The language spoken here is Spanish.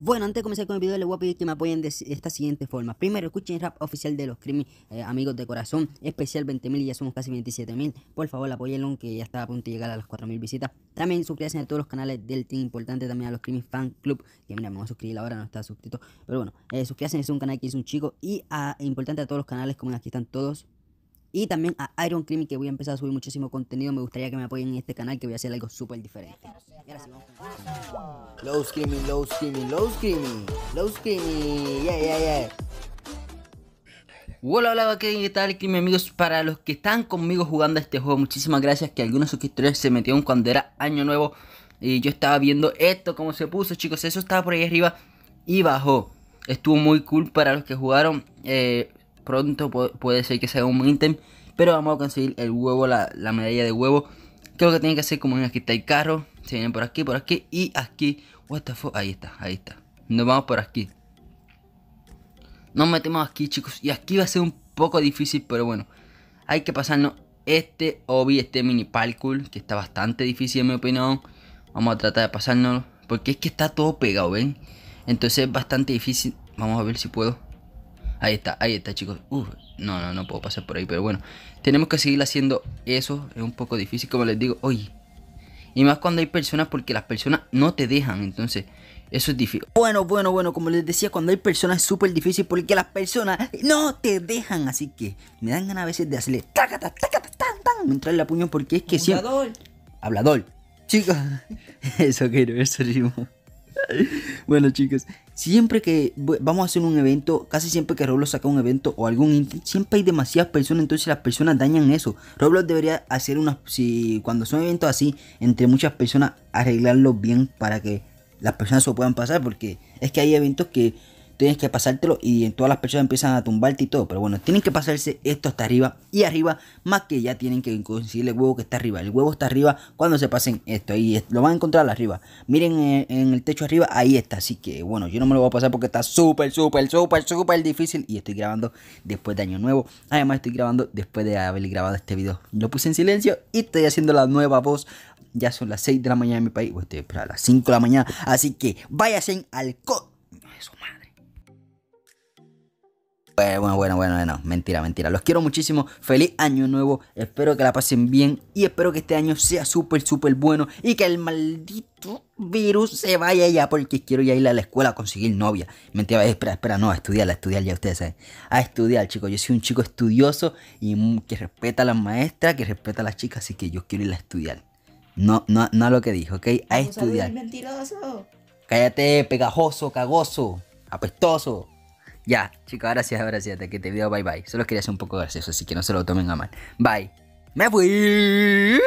Bueno, antes de comenzar con el video, les voy a pedir que me apoyen de esta siguiente forma. Primero, escuchen el rap oficial de los Creamy eh, Amigos de Corazón, especial 20.000 y ya somos casi 27.000. Por favor, apoyenlo que ya está a punto de llegar a las 4.000 visitas. También suscríbanse a todos los canales del team, importante también a los Creamy Fan Club, que mira, me voy a suscribir ahora, no está suscrito. Pero bueno, eh, suscríbanse, a un canal que es un chico y importante a todos los canales, como aquí están todos y también a Iron Cream, que voy a empezar a subir muchísimo contenido. Me gustaría que me apoyen en este canal, que voy a hacer algo súper diferente. Gracias. Low Screamy, Low Screamy, Low Screamy, Low Screamy. Yeah, yeah, yeah. Hola, hola, ¿qué tal, Creamy amigos? Para los que están conmigo jugando este juego, muchísimas gracias que algunos suscriptores se metieron cuando era año nuevo. Y yo estaba viendo esto, cómo se puso, chicos. Eso estaba por ahí arriba y bajó. Estuvo muy cool para los que jugaron. Eh, pronto puede ser que sea un item Pero vamos a conseguir el huevo, la, medalla de huevo. Creo que tiene que hacer como en aquí está el carro. Se viene por aquí, por aquí y aquí. What the Ahí está, ahí está. Nos vamos por aquí. Nos metemos aquí, chicos. Y aquí va a ser un poco difícil, pero bueno. Hay que pasarnos este obi, este mini parkour. Que está bastante difícil en mi opinión. Vamos a tratar de pasárnoslo. Porque es que está todo pegado, ¿ven? Entonces es bastante difícil. Vamos a ver si puedo. Ahí está, ahí está chicos. Uf, no, no, no puedo pasar por ahí, pero bueno. Tenemos que seguir haciendo eso. Es un poco difícil, como les digo. hoy. Y más cuando hay personas, porque las personas no te dejan. Entonces, eso es difícil. Bueno, bueno, bueno, como les decía, cuando hay personas es súper difícil porque las personas no te dejan. Así que me dan ganas a veces de hacerle tacata, tacata, tan, tan, la puño porque es que siempre. Hablador. Hablador. Chicos, eso quiero, eso rimo. Bueno, chicos, siempre que vamos a hacer un evento, casi siempre que Roblox saca un evento o algún siempre hay demasiadas personas, entonces las personas dañan eso. Roblox debería hacer unas, si cuando son eventos así, entre muchas personas, arreglarlo bien para que las personas se puedan pasar, porque es que hay eventos que tienes que pasártelo y todas las personas empiezan a tumbarte y todo. Pero bueno, tienen que pasarse esto hasta arriba y arriba, más que ya tienen que conseguir el huevo que está arriba. El huevo está arriba cuando se pasen esto y lo van a encontrar arriba. Miren eh, en, el techo arriba, ahí está. Así que bueno, yo no me lo voy a pasar porque está súper, súper, súper, súper difícil y estoy grabando después de Año Nuevo. Además, estoy grabando después de haber grabado este video. Lo puse en silencio y estoy haciendo la nueva voz ya son las 6 de la mañana en mi país. O estoy para las 5 de la mañana. Así que váyanse al co. eso, bueno, bueno, bueno, bueno, mentira, mentira. Los quiero muchísimo. Feliz año nuevo. Espero que la pasen bien y espero que este año sea súper, súper bueno y que el maldito virus se vaya ya porque quiero ya ir a la escuela a conseguir novia. Mentira, espera, espera, no, a estudiar, a estudiar, ya ustedes saben. A estudiar, chicos. Yo soy un chico estudioso y que respeta a las maestras, que respeta a las chicas, así que yo quiero ir a estudiar. No, no, no a lo que dijo, ¿ok? A estudiar. mentiroso. Cállate, pegajoso, cagoso, apestoso. Ya, chicos, gracias, gracias. Hasta que te veo. bye bye. Solo quería ser un poco gracioso, así que no se lo tomen a mal. Bye. Me fui.